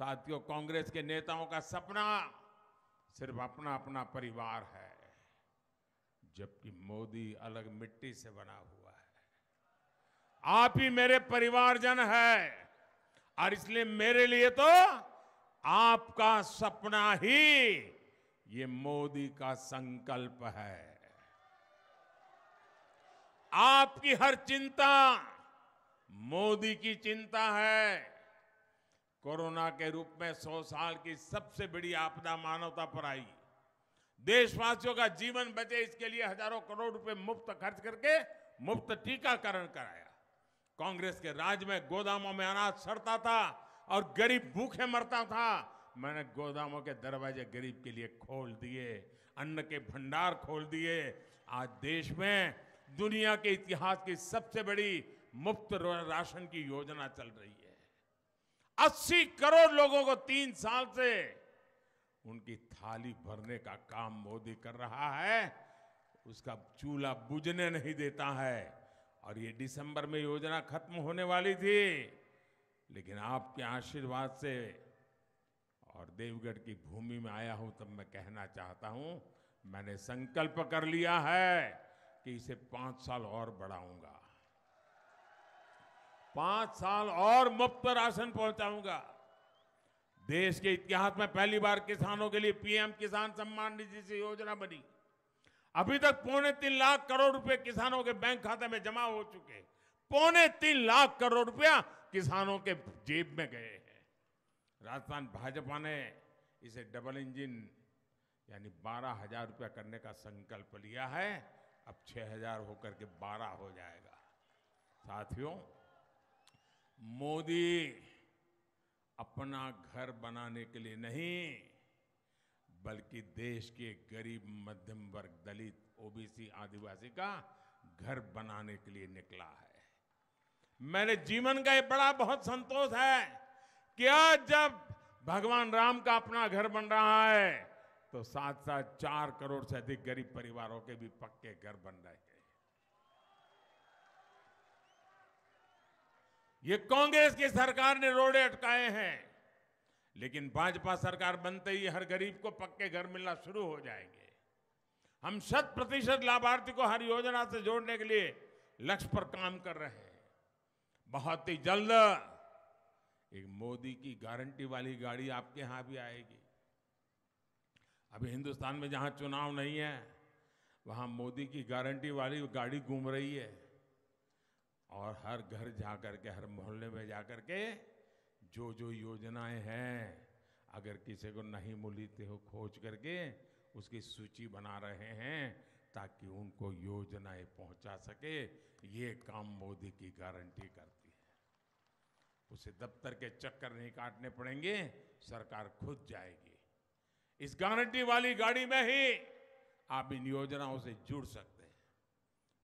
साथियों कांग्रेस के नेताओं का सपना सिर्फ अपना अपना परिवार है जबकि मोदी अलग मिट्टी से बना हुआ है आप ही मेरे परिवारजन है और इसलिए मेरे लिए तो आपका सपना ही ये मोदी का संकल्प है आपकी हर चिंता मोदी की चिंता है कोरोना के रूप में 100 साल की सबसे बड़ी आपदा मानवता पर आई देशवासियों का जीवन बचे इसके लिए हजारों करोड़ रुपए मुफ्त खर्च करके मुफ्त टीकाकरण कराया कांग्रेस के राज में गोदामों में अनाज सड़ता था और गरीब भूखे मरता था मैंने गोदामों के दरवाजे गरीब के लिए खोल दिए अन्न के भंडार खोल दिए आज देश में दुनिया के इतिहास की सबसे बड़ी मुफ्त राशन की योजना चल रही है अस्सी करोड़ लोगों को तीन साल से उनकी थाली भरने का काम मोदी कर रहा है उसका चूल्हा बुझने नहीं देता है और ये दिसंबर में योजना खत्म होने वाली थी लेकिन आपके आशीर्वाद से और देवगढ़ की भूमि में आया हूं तब मैं कहना चाहता हूं मैंने संकल्प कर लिया है कि इसे पांच साल और बढ़ाऊंगा पांच साल और मुफ्त राशन पहुंचाऊंगा देश के इतिहास में पहली बार किसानों के लिए पीएम किसान सम्मान निधि से योजना बनी अभी तक पौने तीन लाख करोड़ रुपए किसानों के बैंक खाते में जमा हो चुके पौने तीन लाख करोड़ रुपया किसानों के जेब में गए हैं राजस्थान भाजपा ने इसे डबल इंजन यानी बारह हजार रुपया करने का संकल्प लिया है अब छह हजार होकर के बारह हो जाएगा साथियों मोदी अपना घर बनाने के लिए नहीं बल्कि देश के गरीब मध्यम वर्ग दलित ओबीसी आदिवासी का घर बनाने के लिए निकला है मेरे जीवन का ये बड़ा बहुत संतोष है कि आज जब भगवान राम का अपना घर बन रहा है तो साथ साथ चार करोड़ से अधिक गरीब परिवारों के भी पक्के घर बन रहे हैं ये कांग्रेस की सरकार ने रोड़े अटकाए हैं लेकिन भाजपा सरकार बनते ही हर गरीब को पक्के घर मिलना शुरू हो जाएंगे हम शत प्रतिशत लाभार्थी को हर योजना से जोड़ने के लिए लक्ष्य पर काम कर रहे हैं बहुत ही जल्द एक मोदी की गारंटी वाली गाड़ी आपके यहां भी आएगी अभी हिंदुस्तान में जहां चुनाव नहीं है वहां मोदी की गारंटी वाली गाड़ी घूम रही है और हर घर जा कर के हर मोहल्ले में जा कर के जो जो योजनाएं हैं अगर किसी को नहीं मिली तो खोज करके उसकी सूची बना रहे हैं ताकि उनको योजनाएं पहुंचा सके ये काम मोदी की गारंटी करती है उसे दफ्तर के चक्कर नहीं काटने पड़ेंगे सरकार खुद जाएगी इस गारंटी वाली गाड़ी में ही आप इन योजनाओं से जुड़ सकते